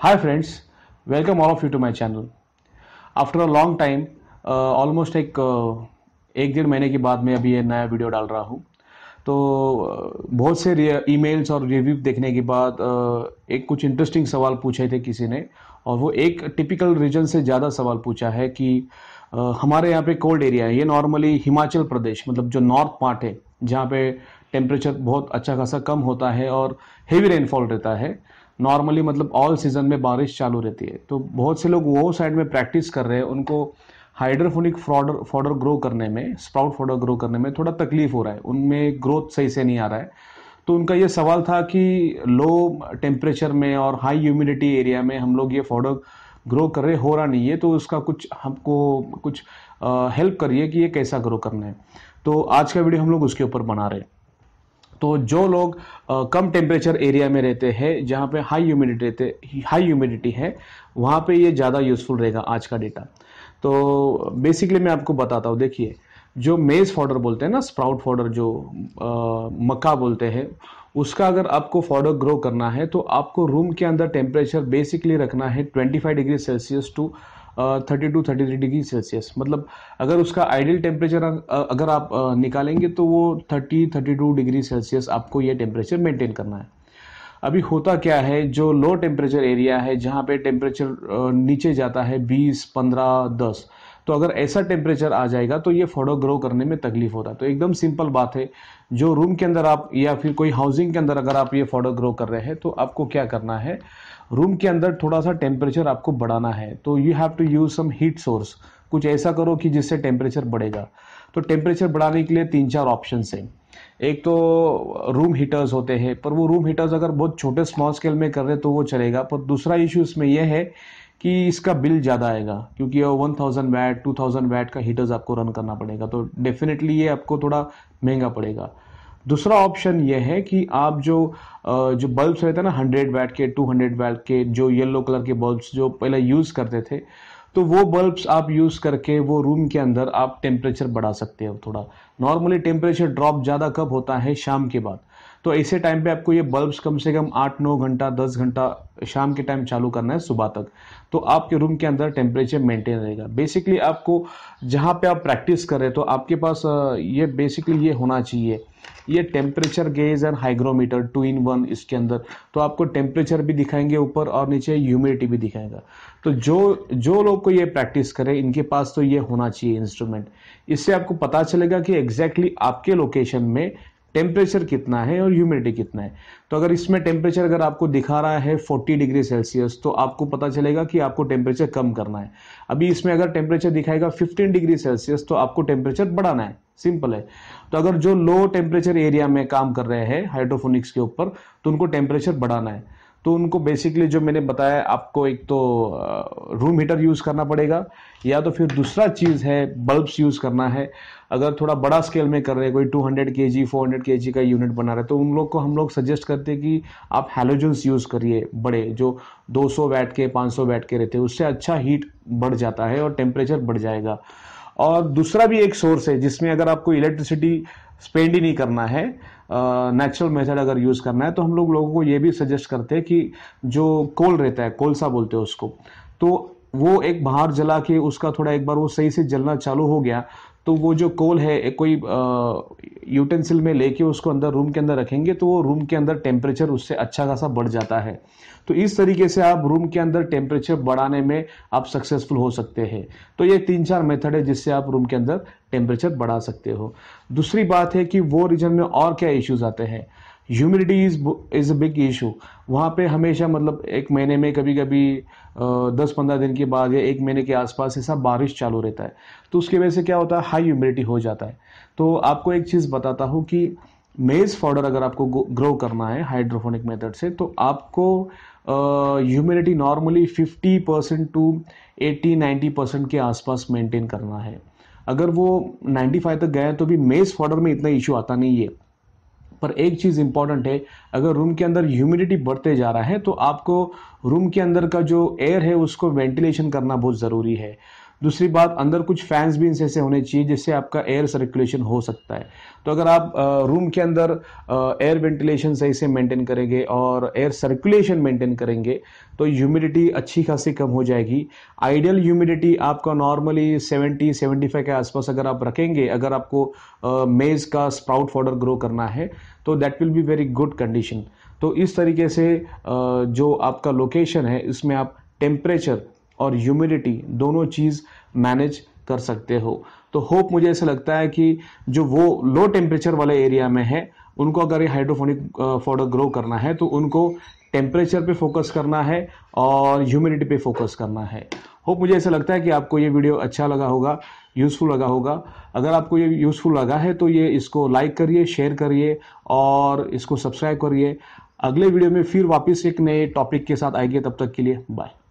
Hi friends, welcome all of you to my channel. After a long time, uh, almost एक uh, एक डेढ़ महीने के बाद मैं अभी ये नया वीडियो डाल रहा हूँ तो uh, बहुत से ई मेल्स और रिव्यू देखने के बाद एक कुछ इंटरेस्टिंग सवाल पूछे थे किसी ने और वो एक टिपिकल रीजन से ज़्यादा सवाल पूछा है कि हमारे यहाँ पे कोल्ड एरिया है ये नॉर्मली हिमाचल प्रदेश मतलब जो नॉर्थ पार्ट है जहाँ पे टेम्परेचर बहुत अच्छा खासा कम होता है और हेवी रेनफॉल रहता है नॉर्मली मतलब ऑल सीज़न में बारिश चालू रहती है तो बहुत से लोग वो साइड में प्रैक्टिस कर रहे हैं उनको हाइड्रोफोनिक फ्रॉडर फॉडर ग्रो करने में स्प्राउट फॉडर ग्रो करने में थोड़ा तकलीफ हो रहा है उनमें ग्रोथ सही से नहीं आ रहा है तो उनका ये सवाल था कि लो टेम्परेचर में और हाई ह्यूमिडिटी एरिया में हम लोग ये फॉडर ग्रो कर रहे हो रहा नहीं है तो उसका कुछ हमको कुछ हेल्प करिए कि ये कैसा ग्रो करना है तो आज का वीडियो हम लोग उसके ऊपर बना रहे हैं तो जो लोग आ, कम टेम्परेचर एरिया में रहते हैं जहाँ पे हाई ह्यूमिडिटी रहते हाई ह्यूमिडिटी है वहाँ पे ये ज़्यादा यूज़फुल रहेगा आज का डेटा तो बेसिकली मैं आपको बताता हूँ देखिए जो मेज़ फॉडर बोलते हैं ना स्प्राउट फॉर्डर जो आ, मक्का बोलते हैं उसका अगर आपको फॉर्डर ग्रो करना है तो आपको रूम के अंदर टेम्परेचर बेसिकली रखना है twenty degree Celsius to thirty to thirty three degree Celsius मतलब अगर उसका आइडियल टेम्परेचर अगर आप निकालेंगे तो वो thirty thirty two degree Celsius आपको ये टेम्परेचर मेंटेन करना है अभी होता क्या है जो लो टेम्परेचर एरिया है जहाँ पे टेम्परेचर नीचे जाता है बीस पंद्रह दस तो अगर ऐसा टेम्परेचर आ जाएगा तो ये फोटो ग्रो करने में तकलीफ होता है तो एकदम सिंपल बात है जो रूम के अंदर आप या फिर कोई हाउसिंग के अंदर अगर आप ये फोटो ग्रो कर रहे हैं तो आपको क्या करना है रूम के अंदर थोड़ा सा टेम्परेचर आपको बढ़ाना है तो you have to use some heat source कुछ ऐसा करो कि जिससे टेम्परेचर बढ़ेगा तो टेम्परेचर बढ़ाने के लिए तीन चार ऑप्शन है एक तो रूम हीटर्स होते हैं पर वो रूम हीटर्स अगर बहुत छोटे स्मॉल स्केल में कर रहे तो वो चलेगा पर दूसरा इशू इसमें यह है कि इसका बिल ज़्यादा आएगा क्योंकि one thousand watt two thousand watt का हीटर्स आपको रन करना पड़ेगा तो डेफिनेटली ये आपको थोड़ा महंगा पड़ेगा दूसरा ऑप्शन ये है कि आप जो जो बल्ब्स रहते हैं ना हंड्रेड वैट के टू हंड्रेड वैट के जो येलो कलर के बल्ब्स जो पहले यूज़ करते थे तो वो बल्ब्स आप यूज़ करके वो रूम के अंदर आप टेम्परेचर बढ़ा सकते हो थोड़ा नॉर्मली टेम्परेचर ड्रॉप ज़्यादा कब होता है शाम के बाद तो ऐसे टाइम पे आपको ये बल्ब्स कम से कम आठ नौ घंटा दस घंटा शाम के टाइम चालू करना है सुबह तक तो आपके रूम के अंदर टेम्परेचर मेंटेन रहेगा बेसिकली आपको जहाँ पे आप प्रैक्टिस कर रहे तो आपके पास ये बेसिकली ये होना चाहिए ये temperature gauge and hygrometer two in one इसके अंदर तो आपको टेम्परेचर भी दिखाएंगे ऊपर और नीचे ह्यूमिडिटी भी दिखाएगा तो जो जो लोग को ये प्रैक्टिस करें इनके पास तो ये होना चाहिए इंस्ट्रूमेंट इससे आपको पता चलेगा कि एग्जैक्टली exactly आपके लोकेशन में टेम्परेचर कितना है और ह्यूमिडिटी कितना है तो अगर इसमें टेम्परेचर अगर आपको दिखा रहा है 40 डिग्री सेल्सियस तो आपको पता चलेगा कि आपको टेम्परेचर कम करना है अभी इसमें अगर टेम्परेचर दिखाएगा 15 डिग्री सेल्सियस तो आपको टेम्परेचर बढ़ाना है सिंपल है तो अगर जो लो टेम्परेचर एरिया में काम कर रहे हैं हाइड्रोफोनिक्स के ऊपर तो उनको टेम्परेचर बढ़ाना है तो उनको बेसिकली जो मैंने बताया आपको एक तो रूम हीटर यूज़ करना पड़ेगा या तो फिर दूसरा चीज़ है बल्ब्स यूज़ करना है अगर थोड़ा बड़ा स्केल में कर रहे हैं कोई 200 हंड्रेड के जी फोर हंड्रेड के जी का यूनिट बना रहे तो उन लोग को हम लोग सजेस्ट करते हैं कि आप हेलोजेंस यूज़ करिए बड़े जो 200 वैट के 500 वैट के रहते हैं उससे अच्छा हीट बढ़ जाता है और टेम्परेचर बढ़ जाएगा और दूसरा भी एक सोर्स है जिसमें अगर आपको इलेक्ट्रिसिटी स्पेंड ही नहीं करना है नेचुरल मेथड अगर यूज़ करना है तो हम लोग लोगों को ये भी सजेस्ट करते हैं कि जो कोल रहता है कोलसा बोलते हैं उसको तो वो एक बाहर जला के उसका थोड़ा एक बार वो सही से जलना चालू हो गया तो वो जो कोल है कोई यूटेंसिल में लेके उसको अंदर रूम के अंदर रखेंगे तो वो रूम के अंदर टेम्परेचर उससे अच्छा खासा बढ़ जाता है तो इस तरीके से आप रूम के अंदर टेम्परेचर बढ़ाने में आप सक्सेसफुल हो सकते हैं तो ये तीन चार मेथड है जिससे आप रूम के अंदर टेम्परेचर बढ़ा सकते हो दूसरी बात है कि वो रीजन में और क्या इश्यूज आते हैं humidity is is a big issue वहाँ पे हमेशा मतलब एक महीने में कभी कभी दस पंद्रह दिन के बाद या एक महीने के आसपास ऐसा बारिश चालू रहता है तो उसकी वजह से क्या होता है हाई ह्यूमिडिटी हो जाता है तो आपको एक चीज़ बताता हूँ कि मेज़ फाउडर अगर आपको ग्रो करना है हाइड्रोफोनिक मेथड से तो आपको humidity normally 50 percent to 80-90 percent के आसपास मेंटेन करना है अगर वो 95 तक गए तो भी मेज़ फॉर्डर में इतना इशू आता नहीं है पर एक चीज़ इंपॉर्टेंट है अगर रूम के अंदर ह्यूमिडिटी बढ़ते जा रहा है तो आपको रूम के अंदर का जो एयर है उसको वेंटिलेशन करना बहुत ज़रूरी है दूसरी बात अंदर कुछ फैंस भी इनसे ऐसे होने चाहिए जिससे आपका एयर सर्कुलेशन हो सकता है तो अगर आप रूम के अंदर एयर वेंटिलेशन सही से मेंटेन करेंगे और एयर सर्कुलेशन मेंटेन करेंगे तो ह्यूमिडिटी अच्छी खासी कम हो जाएगी आइडियल ह्यूमिडिटी आपका नॉर्मली 70 75 के आसपास अगर आप रखेंगे अगर आपको मेज का स्प्राउट फॉर्डर ग्रो करना है तो that will be very good condition तो इस तरीके से जो आपका लोकेशन है इसमें आप टेम्परेचर और ह्यूमिडिटी दोनों चीज़ मैनेज कर सकते हो तो होप मुझे ऐसा लगता है कि जो वो लो टेम्परेचर वाले एरिया में है उनको अगर ये हाइड्रोफोनिक प्रोडक्ट ग्रो करना है तो उनको टेम्परेचर पे फोकस करना है और ह्यूमिडिटी पे फोकस करना है होप मुझे ऐसा लगता है कि आपको ये वीडियो अच्छा लगा होगा यूज़फुल लगा होगा अगर आपको ये यूज़फुल लगा है तो ये इसको लाइक करिए शेयर करिए और इसको सब्सक्राइब करिए अगले वीडियो में फिर वापस एक नए टॉपिक के साथ आएंगे तब तक के लिए बाय